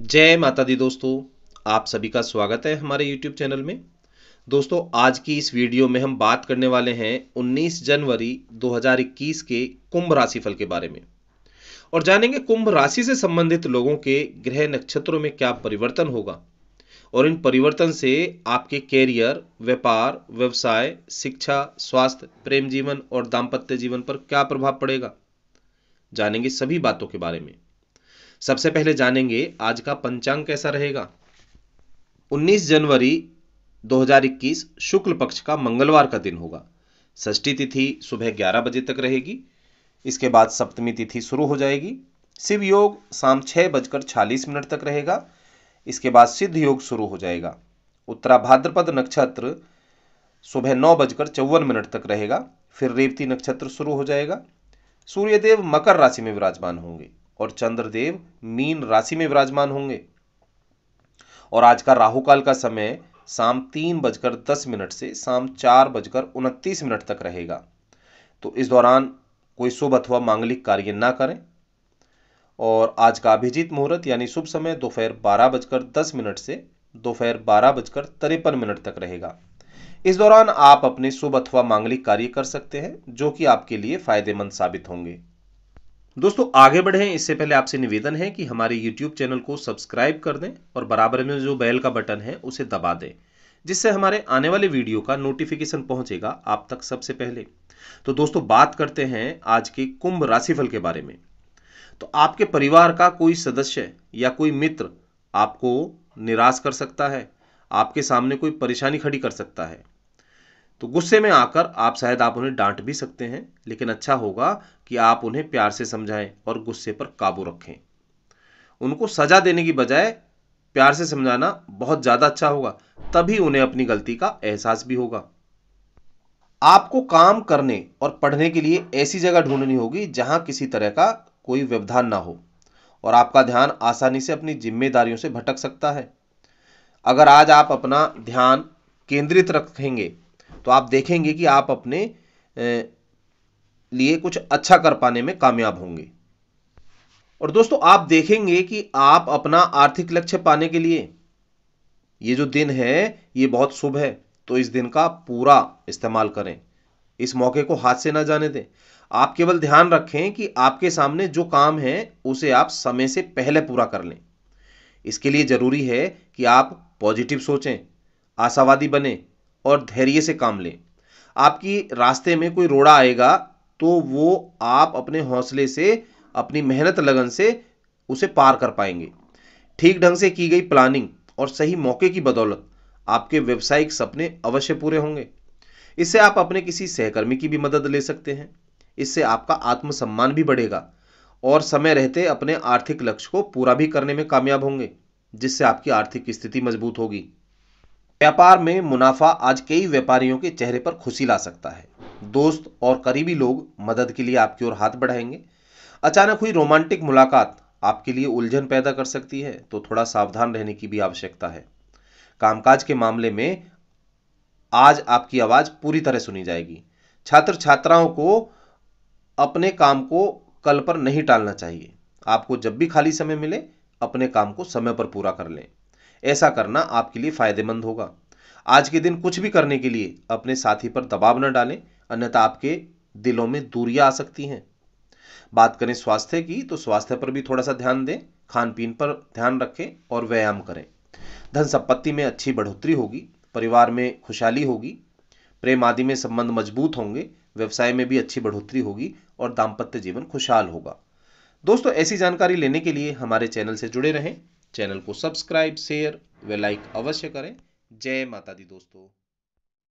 जय माता दी दोस्तों आप सभी का स्वागत है हमारे YouTube चैनल में दोस्तों आज की इस वीडियो में हम बात करने वाले हैं 19 जनवरी 2021 के कुंभ राशि फल के बारे में और जानेंगे कुंभ राशि से संबंधित लोगों के ग्रह नक्षत्रों में क्या परिवर्तन होगा और इन परिवर्तन से आपके कैरियर व्यापार व्यवसाय शिक्षा स्वास्थ्य प्रेम जीवन और दाम्पत्य जीवन पर क्या प्रभाव पड़ेगा जानेंगे सभी बातों के बारे में सबसे पहले जानेंगे आज का पंचांग कैसा रहेगा 19 जनवरी 2021 शुक्ल पक्ष का मंगलवार का दिन होगा षष्ठी तिथि सुबह 11 बजे तक रहेगी इसके बाद सप्तमी तिथि शुरू हो जाएगी शिव योग शाम छह बजकर छालीस मिनट तक रहेगा इसके बाद सिद्ध योग शुरू हो जाएगा उत्तरा भाद्रपद नक्षत्र सुबह नौ बजकर चौवन मिनट तक रहेगा फिर रेवती नक्षत्र शुरू हो जाएगा सूर्यदेव मकर राशि में विराजमान होंगे और चंद्रदेव मीन राशि में विराजमान होंगे और आज का राहु काल का समय शाम तीन बजकर दस मिनट से शाम चार बजकर उनतीस मिनट तक रहेगा तो इस दौरान कोई शुभ अथवा मांगलिक कार्य ना करें और आज का अभिजीत मुहूर्त यानी शुभ समय दोपहर बारह बजकर दस मिनट से दोपहर बारह बजकर तिरपन मिनट तक रहेगा इस दौरान आप अपने शुभ अथवा मांगलिक कार्य कर सकते हैं जो कि आपके लिए फायदेमंद साबित होंगे दोस्तों आगे बढ़ें इससे पहले आपसे निवेदन है कि हमारे YouTube चैनल को सब्सक्राइब कर दें और बराबर में जो बेल का बटन है उसे दबा दें जिससे हमारे आने वाले वीडियो का नोटिफिकेशन पहुंचेगा आप तक सबसे पहले तो दोस्तों बात करते हैं आज के कुंभ राशिफल के बारे में तो आपके परिवार का कोई सदस्य या कोई मित्र आपको निराश कर सकता है आपके सामने कोई परेशानी खड़ी कर सकता है तो गुस्से में आकर आप शायद आप उन्हें डांट भी सकते हैं लेकिन अच्छा होगा कि आप उन्हें प्यार से समझाएं और गुस्से पर काबू रखें उनको सज़ा देने की बजाय प्यार से समझाना बहुत ज़्यादा अच्छा होगा तभी उन्हें अपनी गलती का एहसास भी होगा आपको काम करने और पढ़ने के लिए ऐसी जगह ढूंढनी होगी जहां किसी तरह का कोई व्यवधान ना हो और आपका ध्यान आसानी से अपनी जिम्मेदारियों से भटक सकता है अगर आज आप अपना ध्यान केंद्रित रखेंगे तो आप देखेंगे कि आप अपने लिए कुछ अच्छा कर पाने में कामयाब होंगे और दोस्तों आप देखेंगे कि आप अपना आर्थिक लक्ष्य पाने के लिए ये जो दिन है ये बहुत शुभ है तो इस दिन का पूरा इस्तेमाल करें इस मौके को हाथ से ना जाने दें आप केवल ध्यान रखें कि आपके सामने जो काम है उसे आप समय से पहले पूरा कर लें इसके लिए ज़रूरी है कि आप पॉजिटिव सोचें आशावादी बने और धैर्य से काम लें आपकी रास्ते में कोई रोड़ा आएगा तो वो आप अपने हौसले से अपनी मेहनत लगन से उसे पार कर पाएंगे ठीक ढंग से की गई प्लानिंग और सही मौके की बदौलत आपके व्यवसायिक सपने अवश्य पूरे होंगे इससे आप अपने किसी सहकर्मी की भी मदद ले सकते हैं इससे आपका आत्मसम्मान भी बढ़ेगा और समय रहते अपने आर्थिक लक्ष्य को पूरा भी करने में कामयाब होंगे जिससे आपकी आर्थिक स्थिति मजबूत होगी व्यापार में मुनाफा आज कई व्यापारियों के चेहरे पर खुशी ला सकता है दोस्त और करीबी लोग मदद के लिए आपकी ओर हाथ बढ़ाएंगे अचानक हुई रोमांटिक मुलाकात आपके लिए उलझन पैदा कर सकती है तो थोड़ा सावधान रहने की भी आवश्यकता है कामकाज के मामले में आज आपकी आवाज पूरी तरह सुनी जाएगी छात्र छात्राओं को अपने काम को कल पर नहीं टालना चाहिए आपको जब भी खाली समय मिले अपने काम को समय पर पूरा कर लें ऐसा करना आपके लिए फायदेमंद होगा आज के दिन कुछ भी करने के लिए अपने साथी पर दबाव न डालें अन्यथा आपके दिलों में दूरियां आ सकती हैं बात करें स्वास्थ्य की तो स्वास्थ्य पर भी थोड़ा सा ध्यान दें खान पीन पर ध्यान रखें और व्यायाम करें धन संपत्ति में अच्छी बढ़ोतरी होगी परिवार में खुशहाली होगी प्रेम आदि में संबंध मजबूत होंगे व्यवसाय में भी अच्छी बढ़ोतरी होगी और दाम्पत्य जीवन खुशहाल होगा दोस्तों ऐसी जानकारी लेने के लिए हमारे चैनल से जुड़े रहें चैनल को सब्सक्राइब शेयर व लाइक अवश्य करें जय माता दी दोस्तों